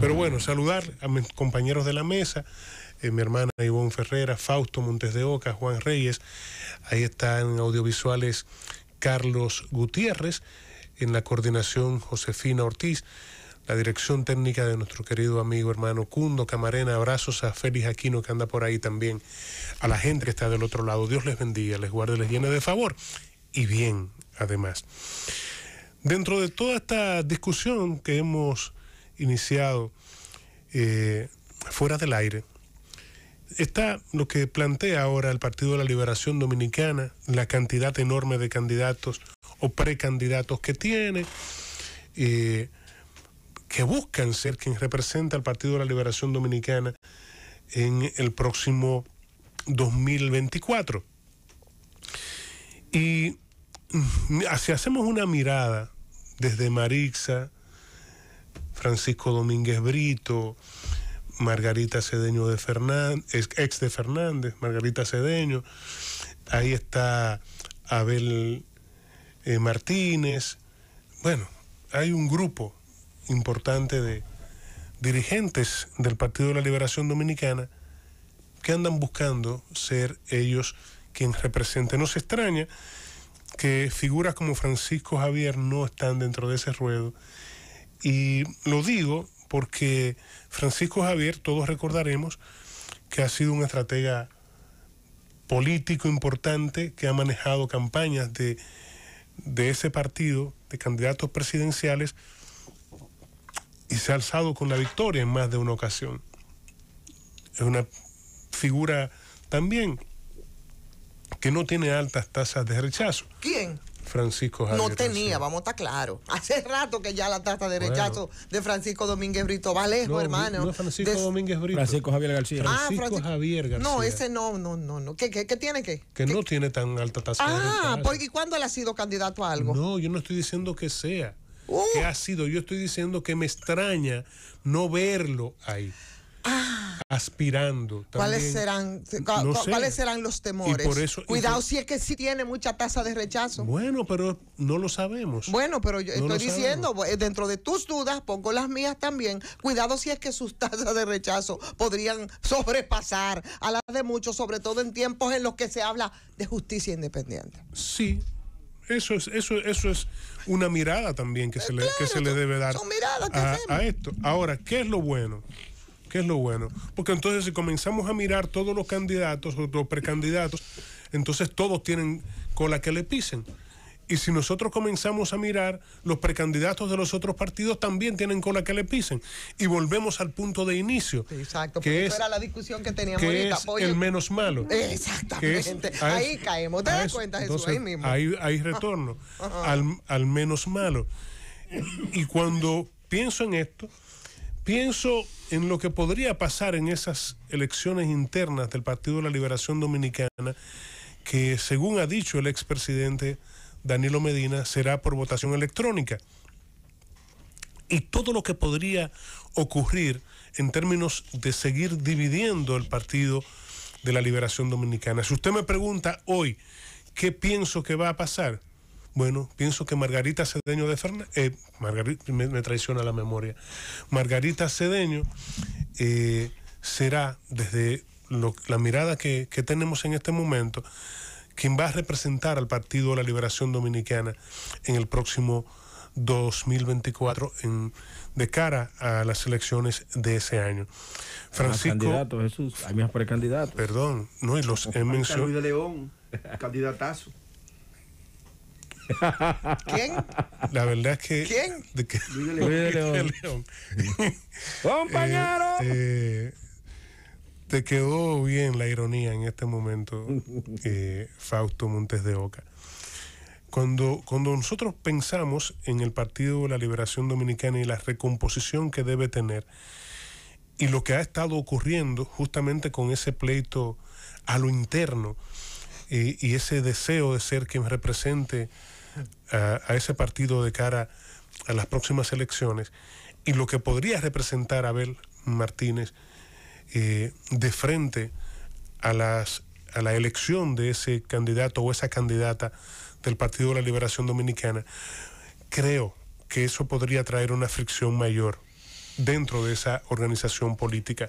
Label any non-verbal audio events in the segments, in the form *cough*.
Pero bueno, saludar a mis compañeros de la mesa, eh, mi hermana Ivonne Ferrera, Fausto Montes de Oca, Juan Reyes. Ahí están audiovisuales Carlos Gutiérrez, en la coordinación Josefina Ortiz, la dirección técnica de nuestro querido amigo hermano Cundo Camarena. Abrazos a Félix Aquino que anda por ahí también, a la gente que está del otro lado. Dios les bendiga, les guarde, les llene de favor y bien, además. Dentro de toda esta discusión que hemos iniciado eh, fuera del aire, está lo que plantea ahora el Partido de la Liberación Dominicana, la cantidad enorme de candidatos o precandidatos que tiene, eh, que buscan ser quien representa al Partido de la Liberación Dominicana en el próximo 2024. Y mm, si hacemos una mirada desde Marixa, Francisco Domínguez Brito, Margarita Cedeño de Fernández, ex de Fernández, Margarita Cedeño. Ahí está Abel eh, Martínez. Bueno, hay un grupo importante de dirigentes del Partido de la Liberación Dominicana que andan buscando ser ellos quienes representen. No se extraña que figuras como Francisco Javier no están dentro de ese ruedo y lo digo porque Francisco Javier, todos recordaremos, que ha sido un estratega político importante que ha manejado campañas de, ese partido, de candidatos presidenciales, y se ha alzado con la victoria en más de una ocasión. Es una figura también que no tiene altas tasas de rechazo. ¿Quién? Francisco Javier No tenía, vamos a estar claros. *laughs* Hace rato que ya la tasa de rechazo de Francisco Domínguez Brito. Va lejos, hermano. No, Francisco Domínguez Brito. Francisco Javier García. Francisco, ah, Francisco Javier García. No, ese no, no, no. no. ¿Qué, qué, qué tiene que? Que no tiene tan alta tasa ah, porque ¿cuándo él ha sido candidato a algo? No, yo no estoy diciendo que sea. ¿Qué Que uh. ha sido. Yo estoy diciendo que me extraña no verlo ahí aspirando. ¿Cuáles serán, ¿Cuáles serán los temores? Cuidado si es que sí tiene mucha tasa de rechazo. Bueno, pero no lo sabemos. Bueno, pero yo estoy diciendo, eh, dentro de tus dudas, pongo las mías también. Cuidado si es que sus *laughs* tasas de rechazo podrían sobrepasar a las de muchos, sobre todo en tiempos en los que se habla de justicia independiente. Sí, eso es, eso, eso es una mirada también que eh, se le, debe dar a, a, esto. Ahora, ¿qué es lo bueno? ¿Qué es lo bueno? Porque entonces si comenzamos a mirar todos los candidatos o los precandidatos, entonces todos tienen cola que le pisen. Y si nosotros comenzamos a mirar, los precandidatos de los otros partidos también tienen cola que le pisen. Y volvemos al punto de inicio. Exacto, que es, era la discusión que teníamos el menos malo. Exactamente. ahí caemos. ¿Te das cuenta, Jesús? ahí mismo. Ahí, retorno. *laughs* al, al menos malo. Y cuando pienso en esto, Pienso en lo que podría pasar en esas elecciones internas del Partido de la Liberación Dominicana, que según ha dicho el expresidente Danilo Medina, será por votación electrónica. Y todo lo que podría ocurrir en términos de seguir dividiendo el Partido de la Liberación Dominicana. Si usted me pregunta hoy qué pienso que va a pasar, bueno, pienso que Margarita Cedeño de Fernández, eh, Margarita, me, traiciona la memoria, Margarita Cedeño eh, será desde la mirada que, tenemos en este momento quien va a representar al Partido de la Liberación Dominicana en el próximo 2024 de cara a las elecciones de ese año. Francisco. Perdón, no, y los he mencionado. de León, candidatazo. ¿Quién? La verdad es que. ¿Quién? ¡Compañero! te quedó bien la ironía en este momento, eh, Fausto Montes de Oca. Cuando, cuando nosotros pensamos en el Partido de la Liberación Dominicana y la recomposición que debe tener, y lo que ha estado ocurriendo justamente con ese pleito a lo interno eh, y ese deseo de ser quien represente a, ese partido de cara a las próximas elecciones y lo que podría representar Abel Martínez eh, de frente a, las, a la elección de ese candidato o esa candidata del Partido de la Liberación Dominicana, creo que eso podría traer una fricción mayor dentro de esa organización política.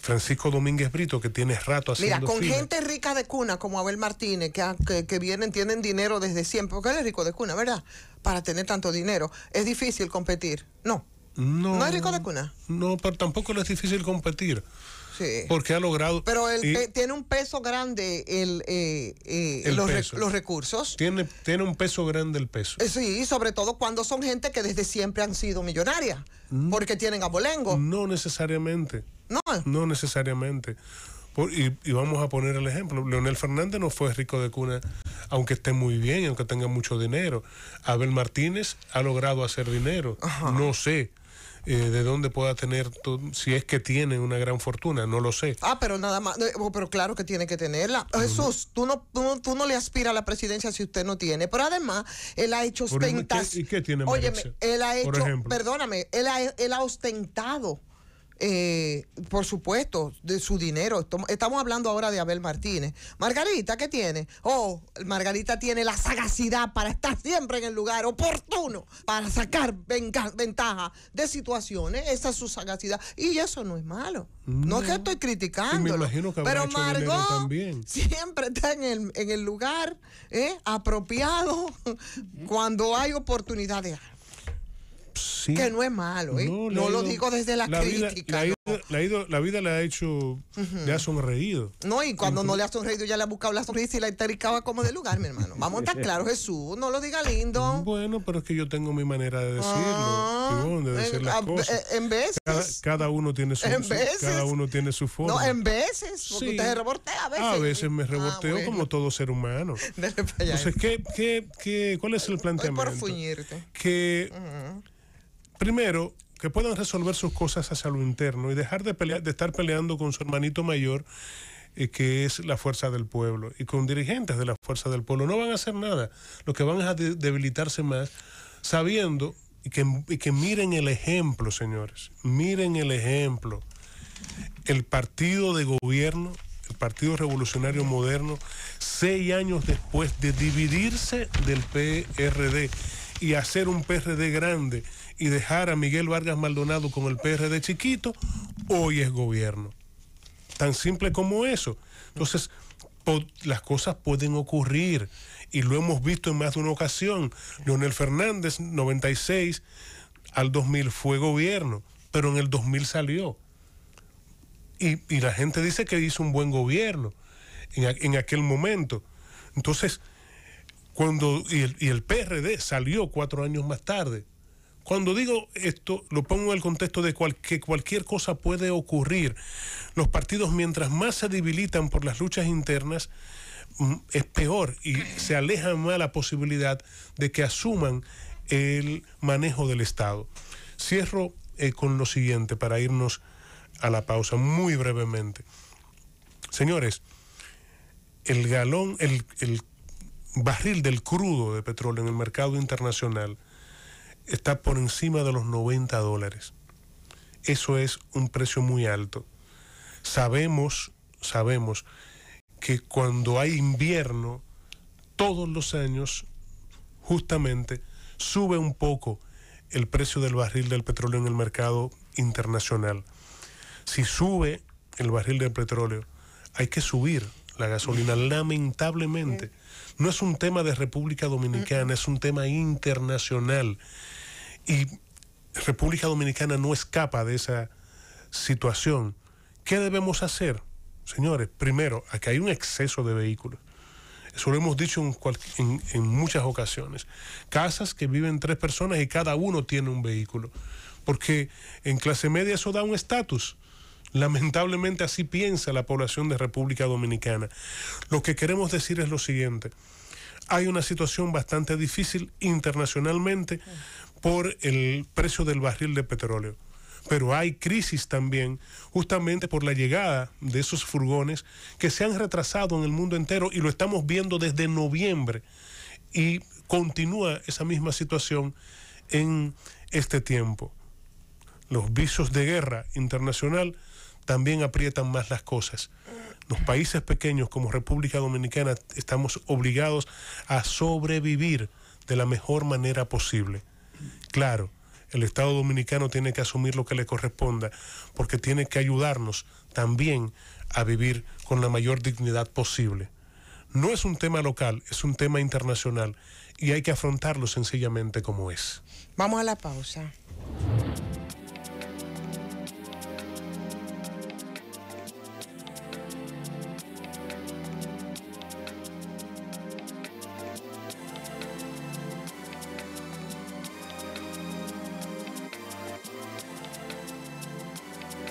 Francisco Domínguez Brito, que tiene rato haciendo Mira, con gente rica de cuna, como Abel Martínez, que, que, vienen, tienen dinero desde siempre, porque él es rico de cuna, ¿verdad? Para tener tanto dinero. Es difícil competir. No. No, no es rico de cuna. No, pero tampoco le es difícil competir. Porque ha logrado. Pero tiene un peso grande el, eh, eh, los, recursos. Tiene, tiene un peso grande el peso. Eh, sí, y sobre todo cuando son gente que desde siempre han sido millonarias. Mm. Porque tienen abolengo. No necesariamente. No. No necesariamente. y, vamos a poner el ejemplo. Leonel Fernández no fue rico de cuna, aunque esté muy bien, aunque tenga mucho dinero. Abel Martínez ha logrado hacer dinero. No sé eh, de dónde pueda tener, si es que tiene una gran fortuna, no lo sé. Ah, pero nada más, eh, oh, pero claro que tiene que tenerla. Jesús, tú no, tú, no le aspiras a la presidencia si usted no tiene, pero además él ha hecho ostentación. ¿Y qué tiene él ha hecho, perdóname, él ha, él ha ostentado eh, por supuesto, de su dinero. Estamos hablando ahora de Abel Martínez. Margarita, ¿qué tiene? Oh, Margarita tiene la sagacidad para estar siempre en el lugar oportuno, para sacar ventaja de situaciones. Esa es su sagacidad. Y eso no es malo. No, es que estoy criticando. Pero Margot siempre está en el, en el lugar eh, apropiado *laughs* cuando hay oportunidad de pues, que no es malo, ¿eh? No, lo digo desde la, crítica. la, la, vida le ha hecho, le ha sonreído. No, y cuando no le ha sonreído, ya le ha buscado la sonrisa y la entericaba como de lugar, mi hermano. Vamos a estar *laughs* claros, Jesús, no lo diga lindo. Bueno, pero es que yo tengo mi manera de decirlo, ah, de decir en, las ah, cosas. Eh, en veces. Cada, uno tiene su en cada uno tiene su forma. No, en veces, porque usted se rebortea a veces. A veces me ah, reborteo como todo ser humano. *laughs* Entonces, ¿qué, qué, qué, cuál es el planteamiento? por fuñirte. Que primero, que puedan resolver sus cosas hacia lo interno y dejar de, pelear, de estar peleando con su hermanito mayor, eh, que es la fuerza del pueblo, y con dirigentes de la fuerza del pueblo. No van a hacer nada. Lo que van a debilitarse más, sabiendo y que miren el ejemplo, señores. Miren el ejemplo. El partido de gobierno, el Partido Revolucionario Moderno, seis años después de dividirse del PRD y hacer un PRD grande y dejar a Miguel Vargas Maldonado con el PRD chiquito, hoy es gobierno. Tan simple como eso. Entonces, las cosas pueden ocurrir y lo hemos visto en más de una ocasión. Leonel Fernández, 96 al 2000 fue gobierno, pero en el 2000 salió. Y, la gente dice que hizo un buen gobierno en, aquel momento. Entonces, cuando y el, y el PRD salió cuatro años más tarde, cuando digo esto, lo pongo en el contexto de que cualquier cosa puede ocurrir. Los partidos, mientras más se debilitan por las luchas internas, mm, es peor y se aleja más la posibilidad de que asuman el manejo del Estado. Cierro eh, con lo siguiente para irnos a la pausa muy brevemente. Señores, el galón, el barril del crudo de petróleo en el mercado internacional está por encima de los 90 dólares. Eso es un precio muy alto. Sabemos, sabemos que cuando hay invierno, todos los años, justamente, sube un poco el precio del barril del petróleo en el mercado internacional. Si sube el barril del petróleo, hay que subir la gasolina, lamentablemente. No es un tema de República Dominicana, es un tema internacional. Y República Dominicana no escapa de esa situación. ¿Qué debemos hacer? Señores, primero, aquí hay un exceso de vehículos. Eso lo hemos dicho en, en, muchas ocasiones. Casas que viven tres personas y cada uno tiene un vehículo. Porque en clase media eso da un estatus. Lamentablemente así piensa la población de República Dominicana. Lo que queremos decir es lo siguiente. Hay una situación bastante difícil internacionalmente, por el precio del barril de petróleo. Pero hay crisis también justamente por la llegada de esos furgones que se han retrasado en el mundo entero y lo estamos viendo desde noviembre. Y continúa esa misma situación en este tiempo. Los visos de guerra internacional también aprietan más las cosas. Los países pequeños como República Dominicana estamos obligados a sobrevivir de la mejor manera posible. Claro, el Estado dominicano tiene que asumir lo que le corresponda, porque tiene que ayudarnos también a vivir con la mayor dignidad posible. No es un tema local, es un tema internacional y hay que afrontarlo sencillamente como es. Vamos a la pausa.